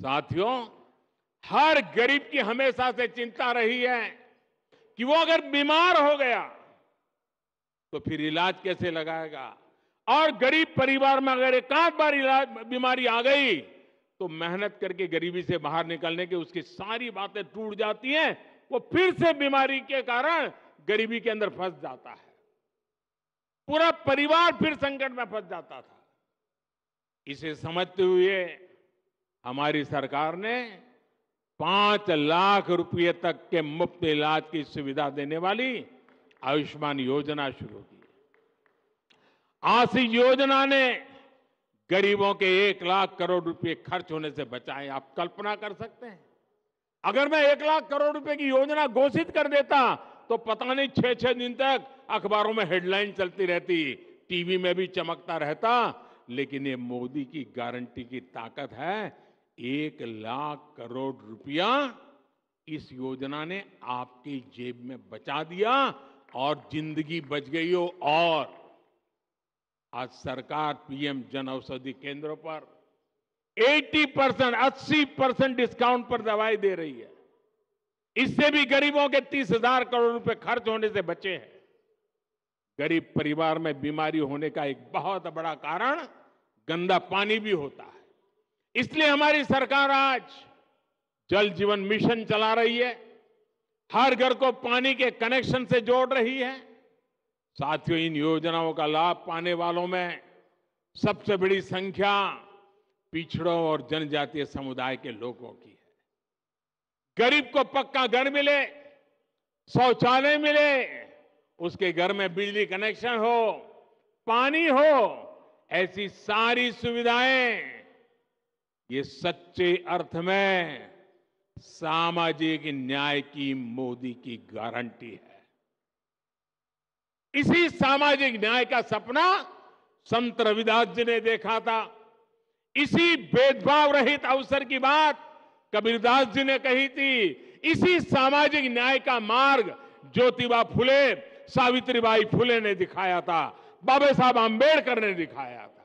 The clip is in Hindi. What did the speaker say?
साथियों हर गरीब की हमेशा से चिंता रही है कि वो अगर बीमार हो गया तो फिर इलाज कैसे लगाएगा और गरीब परिवार में अगर एक आध बार इलाज बीमारी आ गई तो मेहनत करके गरीबी से बाहर निकलने की उसकी सारी बातें टूट जाती हैं वो फिर से बीमारी के कारण गरीबी के अंदर फंस जाता है पूरा परिवार फिर संकट में फंस जाता था इसे समझते हुए हमारी सरकार ने पांच लाख रुपए तक के मुफ्त इलाज की सुविधा देने वाली आयुष्मान योजना शुरू की आज इस योजना ने गरीबों के एक लाख करोड़ रुपए खर्च होने से बचाए आप कल्पना कर सकते हैं अगर मैं एक लाख करोड़ रुपए की योजना घोषित कर देता तो पता नहीं छह छह दिन तक अखबारों में हेडलाइन चलती रहती टीवी में भी चमकता रहता लेकिन ये मोदी की गारंटी की ताकत है एक लाख करोड़ रुपया इस योजना ने आपकी जेब में बचा दिया और जिंदगी बच गई हो और आज सरकार पीएम जन औषधि केंद्रों पर 80 परसेंट अस्सी परसेंट डिस्काउंट पर दवाई दे रही है इससे भी गरीबों के तीस हजार करोड़ रुपए खर्च होने से बचे हैं गरीब परिवार में बीमारी होने का एक बहुत बड़ा कारण गंदा पानी भी होता है इसलिए हमारी सरकार आज जल जीवन मिशन चला रही है हर घर को पानी के कनेक्शन से जोड़ रही है साथियों इन योजनाओं का लाभ पाने वालों में सबसे बड़ी संख्या पिछड़ों और जनजातीय समुदाय के लोगों की है गरीब को पक्का घर मिले शौचालय मिले उसके घर में बिजली कनेक्शन हो पानी हो ऐसी सारी सुविधाएं ये सच्चे अर्थ में सामाजिक न्याय की मोदी की गारंटी है इसी सामाजिक न्याय का सपना संत रविदास जी ने देखा था इसी भेदभाव रहित अवसर की बात कबीरदास जी ने कही थी इसी सामाजिक न्याय का मार्ग ज्योतिबा फुले सावित्रीबाई फुले ने दिखाया था बाबा साहब आंबेडकर ने दिखाया था